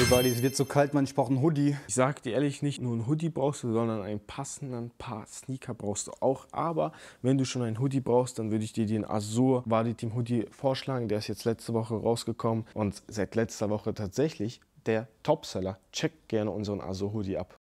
Ey, Buddy, es wird so kalt, man, ich brauche einen Hoodie. Ich sag dir ehrlich, nicht nur einen Hoodie brauchst du, sondern einen passenden Paar Sneaker brauchst du auch. Aber wenn du schon einen Hoodie brauchst, dann würde ich dir den Azur Wadi Team Hoodie vorschlagen. Der ist jetzt letzte Woche rausgekommen und seit letzter Woche tatsächlich der Topseller. Check gerne unseren Azur Hoodie ab.